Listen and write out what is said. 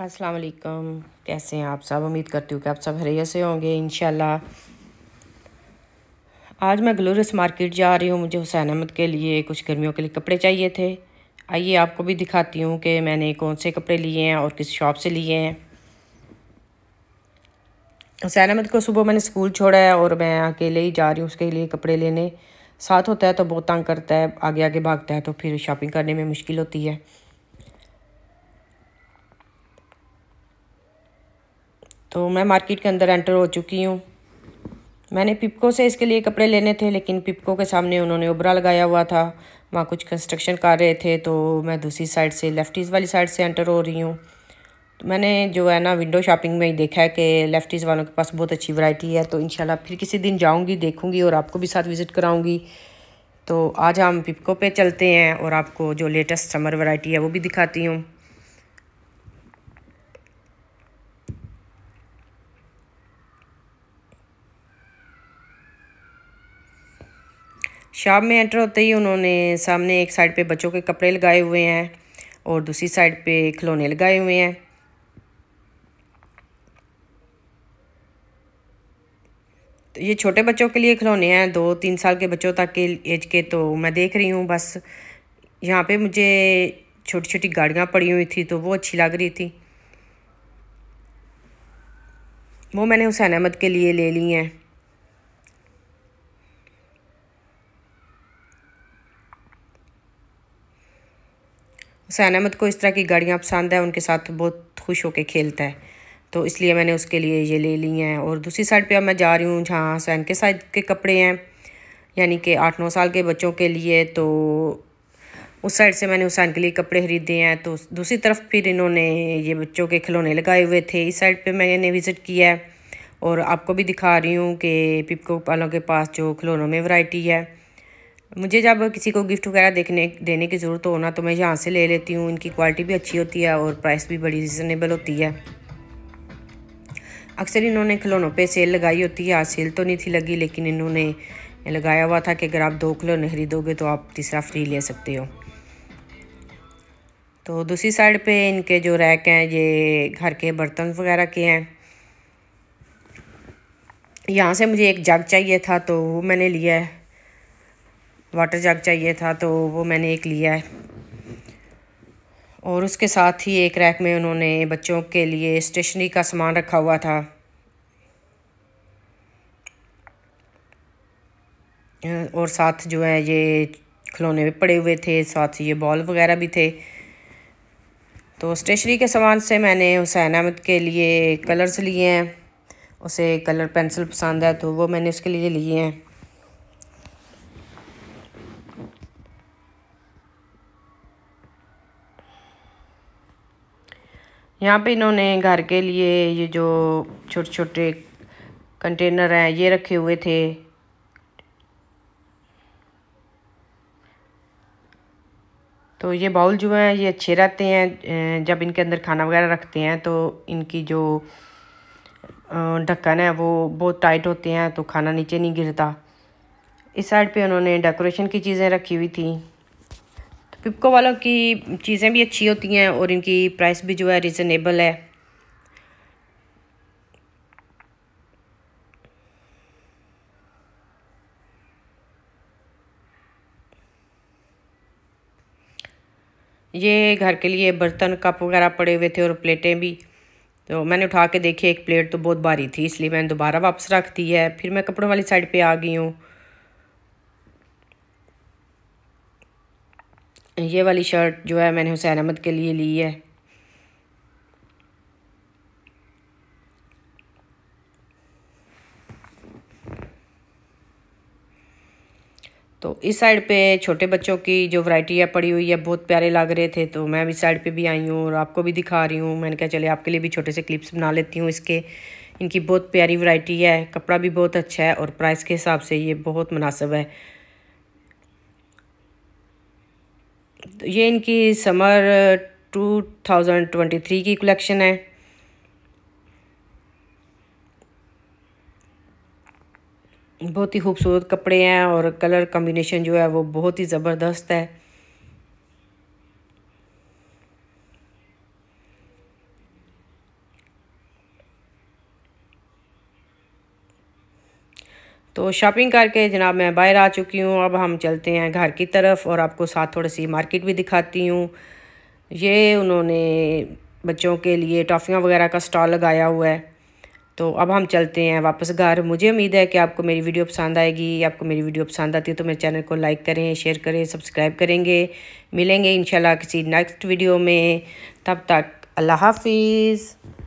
अस्सलाम वालेकुम कैसे हैं आप सब उम्मीद करती हूँ कि आप सब हरिया से होंगे इन आज मैं ग्लोरियस मार्केट जा रही हूँ मुझे हुसैन अहमद के लिए कुछ गर्मियों के लिए कपड़े चाहिए थे आइए आपको भी दिखाती हूँ कि मैंने कौन से कपड़े लिए हैं और किस शॉप से लिए हैं हुसैन अहमद को सुबह मैंने स्कूल छोड़ा है और मैं अकेले ही जा रही हूँ उसके लिए कपड़े लेने साथ होता है तो बहुत तंग करता है आगे आगे भागता है तो फिर शॉपिंग करने में मुश्किल होती है तो मैं मार्केट के अंदर एंटर हो चुकी हूँ मैंने पिपको से इसके लिए कपड़े लेने थे लेकिन पिपको के सामने उन्होंने उबरा लगाया हुआ था वहाँ कुछ कंस्ट्रक्शन कर रहे थे तो मैं दूसरी साइड से लेफ्टीज़ वाली साइड से एंटर हो रही हूँ तो मैंने जो है ना विंडो शॉपिंग में ही देखा है कि लेफ्टीज़ वालों के पास बहुत अच्छी वैरायटी है तो इन फिर किसी दिन जाऊँगी देखूँगी और आपको भी साथ विज़िट कराऊँगी तो आज हम पिपको पर चलते हैं और आपको जो लेटेस्ट समर वरायटी है वो भी दिखाती हूँ शाम में एंटर होते ही उन्होंने सामने एक साइड पे बच्चों के कपड़े लगाए हुए हैं और दूसरी साइड पे खिलौने लगाए हुए हैं तो ये छोटे बच्चों के लिए खिलौने हैं दो तीन साल के बच्चों तक के एज के तो मैं देख रही हूँ बस यहाँ पे मुझे छोटी छोटी गाड़ियाँ पड़ी हुई थी तो वो अच्छी लग रही थी वो मैंने हुसैन अहमद के लिए ले ली हैं हुसैन अहमद को इस तरह की गाड़ियाँ पसंद है उनके साथ बहुत खुश होकर खेलता है तो इसलिए मैंने उसके लिए ये ले ली हैं और दूसरी साइड पर अब मैं जा रही हूँ जहाँ हुसैन के साइड के कपड़े हैं यानी कि आठ नौ साल के बच्चों के लिए तो उस साइड से मैंने हुसैन के लिए कपड़े खरीदे हैं तो दूसरी तरफ फिर इन्होंने ये बच्चों के खिलौने लगाए हुए थे इस साइड पे मैंने विज़िट किया है और आपको भी दिखा रही हूँ कि पिपको वालों के पास जो खिलौनों में वैरायटी है मुझे जब किसी को गिफ्ट वगैरह देखने देने की ज़रूरत हो ना तो मैं यहाँ से ले लेती हूँ इनकी क्वालिटी भी अच्छी होती है और प्राइस भी बड़ी रिजनेबल होती है अक्सर इन्होंने खिलौनों पे सेल लगाई होती है आज सेल तो नहीं थी लगी लेकिन इन्होंने लगाया हुआ था कि अगर आप दो खिलौने खरीदोगे तो आप तीसरा फ्री ले सकते हो तो दूसरी साइड पे इनके जो रैक हैं ये घर के बर्तन वगैरह के हैं यहाँ से मुझे एक जग चाहिए था तो वो मैंने लिया है वाटर जग चाहिए था तो वो मैंने एक लिया है और उसके साथ ही एक रैक में उन्होंने बच्चों के लिए स्टेशनरी का सामान रखा हुआ था और साथ जो है ये खिलौने भी पड़े हुए थे साथ ये बॉल वगैरह भी थे तो स्टेशनरी के सामान से मैंने हुसैन अहमद के लिए कलर्स लिए हैं उसे कलर पेंसिल पसंद है तो वो मैंने उसके लिए लिए हैं यहाँ पे इन्होंने घर के लिए ये जो छोटे छोटे कंटेनर हैं ये रखे हुए थे तो ये बाउल जो हैं ये अच्छे रहते हैं जब इनके अंदर खाना वगैरह रखते हैं तो इनकी जो ढक्कन है वो बहुत टाइट होते हैं तो खाना नीचे नहीं गिरता इस साइड पे उन्होंने डेकोरेशन की चीज़ें रखी हुई थी पिपको वालों की चीज़ें भी अच्छी होती हैं और इनकी प्राइस भी जो है रिजनेबल है ये घर के लिए बर्तन कप वगैरह पड़े हुए थे और प्लेटें भी तो मैंने उठा के देखी एक प्लेट तो बहुत भारी थी इसलिए मैंने दोबारा वापस रख दी है फिर मैं कपड़ों वाली साइड पे आ गई हूँ ये वाली शर्ट जो है मैंने हुसैन अहमद के लिए ली है तो इस साइड पे छोटे बच्चों की जो वैरायटी है पड़ी हुई है बहुत प्यारे लग रहे थे तो मैं इस साइड पे भी आई हूँ और आपको भी दिखा रही हूँ मैंने कहा चले आपके लिए भी छोटे से क्लिप्स बना लेती हूँ इसके इनकी बहुत प्यारी वैरायटी है कपड़ा भी बहुत अच्छा है और प्राइस के हिसाब से ये बहुत मुनासब है ये इनकी समर 2023 की कलेक्शन है बहुत ही खूबसूरत कपड़े हैं और कलर कम्बिनेशन जो है वो बहुत ही ज़बरदस्त है तो शॉपिंग करके जनाब मैं बाहर आ चुकी हूँ अब हम चलते हैं घर की तरफ और आपको साथ थोड़ी सी मार्केट भी दिखाती हूँ ये उन्होंने बच्चों के लिए टॉफ़ियाँ वगैरह का स्टॉल लगाया हुआ है तो अब हम चलते हैं वापस घर मुझे उम्मीद है कि आपको मेरी वीडियो पसंद आएगी आपको मेरी वीडियो पसंद आती है तो मेरे चैनल को लाइक करें शेयर करें सब्सक्राइब करेंगे मिलेंगे इंशाल्लाह किसी नेक्स्ट वीडियो में तब तक अल्लाह हाफिज़